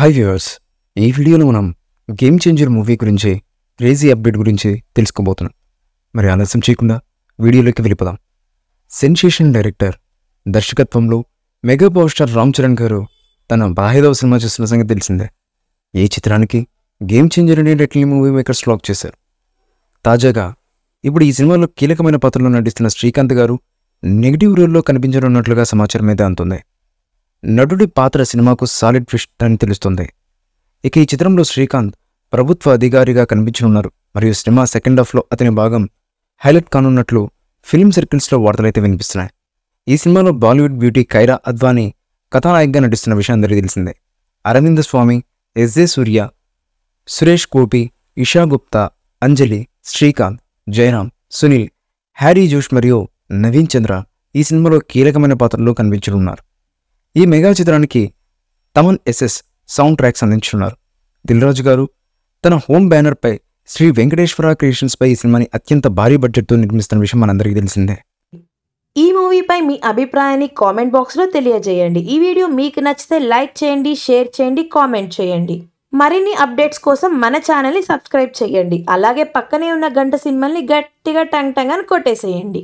high viewers ఈ వీడియోలో మనం గేమ్ చేంజర్ మూవీ గురించి క్రేజీ అప్డేట్ గురించి తెలుసుకోబోతున్నాం మరి ఆలస్యం చేయకుండా వీడియోలోకి వెళ్ళిపోదాం సెన్సేషన్ డైరెక్టర్ దర్శకత్వంలో mega power star Ram Charan గారు తన బాహ్యదవ సినిమా చేస్తున్న సంగతి తెలిసిందే ఈ చిత్రానికి గేమ్ చేంజర్ అనే టైటిల్ మూవీ మేకర్స్ లాక్ చేశారు తాజాగా ఇప్పుడు ఈ సినిమాలో కీలకమైన పాత్రలో నటిస్తున్న శ్రీకాంత్ గారు నెగిటివ్ రోల్లో కనిపించనున్నట్లుగా సమాచారం అయితే అందుతుంది నటుడి పాత్ర సినిమాకు సాలిడ్ ఫిస్ట్ అని తెలుస్తుంది ఇక ఈ చిత్రంలో శ్రీకాంత్ ప్రభుత్వ అధికారిగా కనిపించనున్నారు మరియు సినిమా సెకండ్ హాఫ్లో అతని భాగం హైలైట్ కానున్నట్లు ఫిల్మ్ సర్కిల్స్లో వార్తలైతే వినిపిస్తున్నాయి ఈ సినిమాలో బాలీవుడ్ బ్యూటీ కైరా అద్వానీ కథానాయకగా నటిస్తున్న విషయం అందరికీ తెలిసిందే Aravinda Swamy SJ Surya Suresh Gopi Isha Gupta Anjali Srikanth Jayaram Sunil Harry Josh మరియు నవీన్ చంద్ర ఈ సినిమాలో కీలకమైన పాత్రలో కనిపించనున్నారు ఈ మెగా చిత్రానికి తమన్ ఎస్ఎస్ సౌండ్ ట్రాక్స్ అందించున్నారు దిల్రాజు గారు తన హోమ్ బ్యానర్పై శ్రీ వెంకటేశ్వర క్రియేషన్స్పై ఈ సినిమాని అత్యంత భారీ బడ్జెట్తో నిర్మిస్తున్న విషయం మనందరికీ తెలిసిందే ఈ మూవీపై మీ అభిప్రాయాన్ని కామెంట్ బాక్స్లో తెలియజేయండి ఈ వీడియో మీకు నచ్చితే లైక్ చేయండి షేర్ చేయండి కామెంట్ చేయండి మరిన్ని అప్డేట్స్ కోసం మన ఛానల్ని సబ్స్క్రైబ్ చేయండి అలాగే పక్కనే ఉన్న గంట సినిమాల్ని గట్టిగా టంగ్ టంగ్ అని కొట్టేసేయండి